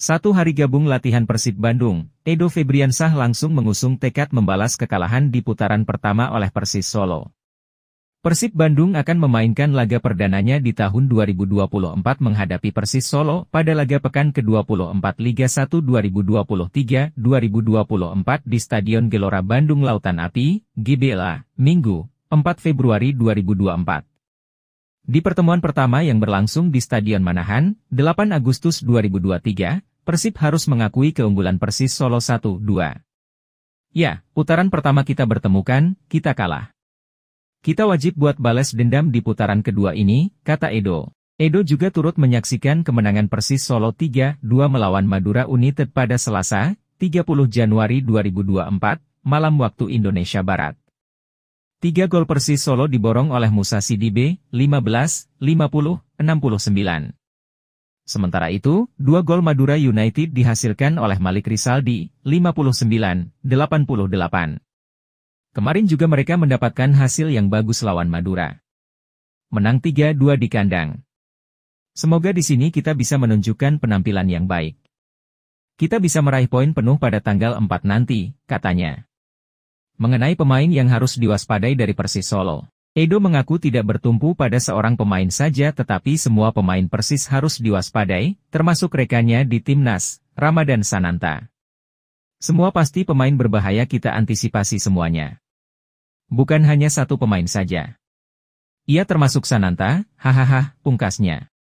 Satu hari gabung latihan Persib Bandung, Edo Febriansah langsung mengusung tekad membalas kekalahan di putaran pertama oleh Persis Solo. Persib Bandung akan memainkan laga perdananya di tahun 2024 menghadapi Persis Solo pada laga pekan ke-24 Liga 1 2023-2024 di Stadion Gelora Bandung Lautan Api, GBLA, Minggu, 4 Februari 2024. Di pertemuan pertama yang berlangsung di Stadion Manahan, 8 Agustus 2023, Persib harus mengakui keunggulan Persis Solo 1-2. Ya, putaran pertama kita bertemukan, kita kalah. Kita wajib buat balas dendam di putaran kedua ini, kata Edo. Edo juga turut menyaksikan kemenangan Persis Solo 3-2 melawan Madura United pada Selasa, 30 Januari 2024, malam waktu Indonesia Barat. Tiga gol Persis Solo diborong oleh Musa Sidibe, 15, 50, 69. Sementara itu, dua gol Madura United dihasilkan oleh Malik Risaldi, 59-88. Kemarin juga mereka mendapatkan hasil yang bagus lawan Madura. Menang 3-2 di kandang. Semoga di sini kita bisa menunjukkan penampilan yang baik. Kita bisa meraih poin penuh pada tanggal 4 nanti, katanya. Mengenai pemain yang harus diwaspadai dari Persis Solo. Edo mengaku tidak bertumpu pada seorang pemain saja tetapi semua pemain Persis harus diwaspadai, termasuk rekannya di timnas, Ramadan Sananta. Semua pasti pemain berbahaya kita antisipasi semuanya. Bukan hanya satu pemain saja. Ia termasuk Sananta, hahaha, pungkasnya.